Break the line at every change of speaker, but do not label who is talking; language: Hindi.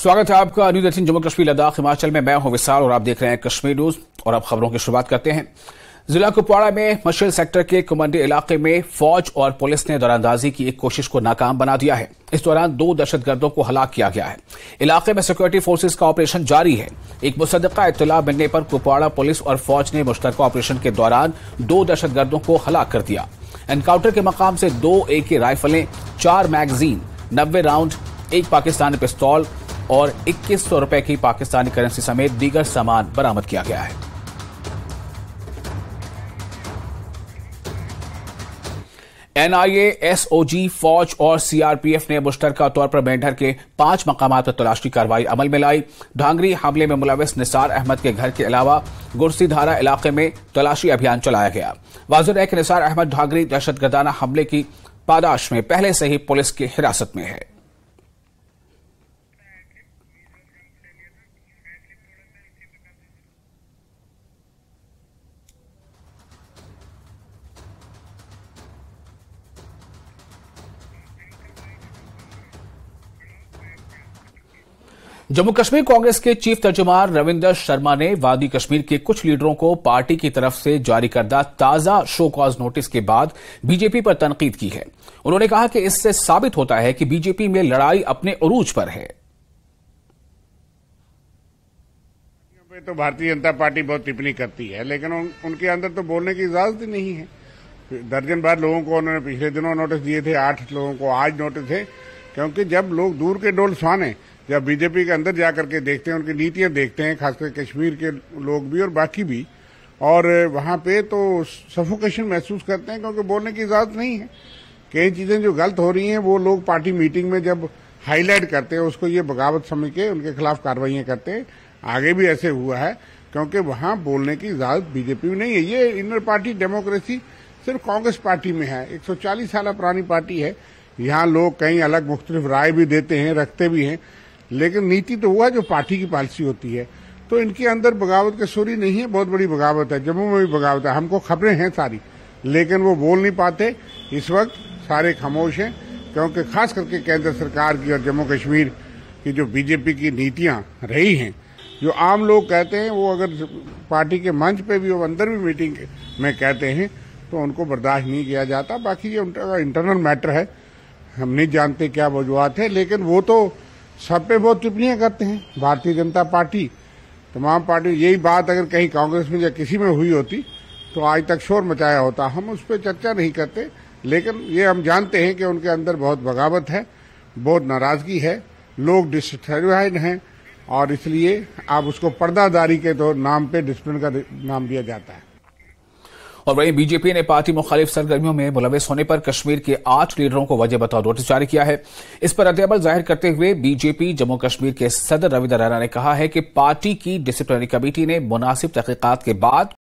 स्वागत है आपका न्यूज एटीन जम्मू कश्मीर लद्दाख हिमाचल में मैं हूं विशाल और आप देख रहे हैं कश्मीर न्यूज और अब खबरों की शुरुआत करते हैं जिला कुपवाड़ा में मशल सेक्टर के कुमंडी इलाके में फौज और पुलिस ने दौरानदाजी की एक कोशिश को नाकाम बना दिया है इस दौरान दो दहशतगर्दों को हलाक किया गया है इलाके में सिक्योरिटी फोर्सेज का ऑपरेशन जारी है एक मुसदका इतला मिलने पर कुपवाड़ा पुलिस और फौज ने मुश्तर ऑपरेशन के दौरान दो दहशतगर्दों को हलाक कर दिया एनकाउंटर के मकाम से दो ए के राइफलें चार मैगजीन नब्बे राउंड एक पाकिस्तानी पिस्तौल और इक्कीस सौ रूपये की पाकिस्तानी करेंसी समेत दीगर सामान बरामद किया गया है एनआईए एसओजी फौज और सीआरपीएफ ने मुश्तरका तौर पर मेंढर के पांच मकाम पर तलाशी कार्रवाई अमल में लाई ढांगरी हमले में मुलविस निसार अहमद के घर के अलावा गुरसीधारा इलाके में तलाशी अभियान चलाया गया वाजुर है कि निसार अहमद ढांगरी दहशतगर्दाना हमले की पादाश में पहले से ही पुलिस की हिरासत में है जम्मू कश्मीर कांग्रेस के चीफ तर्जुमान रविंदर शर्मा ने वादी कश्मीर के कुछ लीडरों को पार्टी की तरफ से जारी करदा ताजा शो कॉज नोटिस के बाद बीजेपी पर तनकीद की है उन्होंने कहा कि इससे साबित होता है कि बीजेपी में लड़ाई अपने अरूज पर है
तो भारतीय जनता पार्टी बहुत टिप्पणी करती है लेकिन उन, उनके अंदर तो बोलने की इजाजत ही नहीं है दर्जन बार लोगों को उन्होंने पिछले दिनों नोटिस दिए थे आठ लोगों को आज नोटिस है क्योंकि जब लोग दूर के डोल सुहाने जब बीजेपी के अंदर जाकर के देखते हैं उनकी नीतियां देखते हैं खासकर कश्मीर के लोग भी और बाकी भी और वहां पे तो सफोकेशन महसूस करते हैं क्योंकि बोलने की इजाजत नहीं है कई चीजें जो गलत हो रही हैं वो लोग पार्टी मीटिंग में जब हाईलाइट करते हैं उसको ये बगावत समझ के उनके खिलाफ कार्रवाइया करते हैं आगे भी ऐसे हुआ है क्योंकि वहां बोलने की इजाजत बीजेपी में नहीं है ये इनर पार्टी डेमोक्रेसी सिर्फ कांग्रेस पार्टी में है 140 साल पुरानी पार्टी है यहाँ लोग कहीं अलग मुख्तलिफ राय भी देते हैं रखते भी हैं लेकिन नीति तो हुआ जो पार्टी की पॉलिसी होती है तो इनके अंदर बगावत के सूरी नहीं है बहुत बड़ी बगावत है जम्मू में भी बगावत है हमको खबरें हैं सारी लेकिन वो बोल नहीं पाते इस वक्त सारे खामोश हैं क्योंकि खास करके केंद्र सरकार की और जम्मू कश्मीर की जो बीजेपी की नीतियां रही हैं जो आम लोग कहते हैं वो अगर पार्टी के मंच पे भी वो अंदर भी मीटिंग में कहते हैं तो उनको बर्दाश्त नहीं किया जाता बाकी ये उनका इंटरनल मैटर है हम नहीं जानते क्या वजुआत है लेकिन वो तो सब पे बहुत टिप्पणियां करते हैं भारतीय जनता पार्टी तमाम पार्टी यही बात अगर कहीं कांग्रेस में या किसी में हुई होती तो आज तक शोर मचाया होता हम उस पर चर्चा नहीं करते लेकिन ये हम जानते हैं कि उनके अंदर बहुत बगावत है बहुत नाराज़गी है लोग डिसटिस्फाइड हैं और इसलिए आप उसको पर्दादारी के तो नाम पे डिसिप्लिन का नाम दिया जाता है
और वहीं बीजेपी ने पार्टी मुखालिफ सरगर्मियों में मुलविस होने पर कश्मीर के आठ लीडरों को वजह बताओ नोटिस जारी किया है इस पर रद्दबल जाहिर करते हुए बीजेपी जम्मू कश्मीर के सदर रविंद्र रैना ने कहा है कि पार्टी की डिसिप्लिनरी कमेटी ने मुनासिब तहकीकत के बाद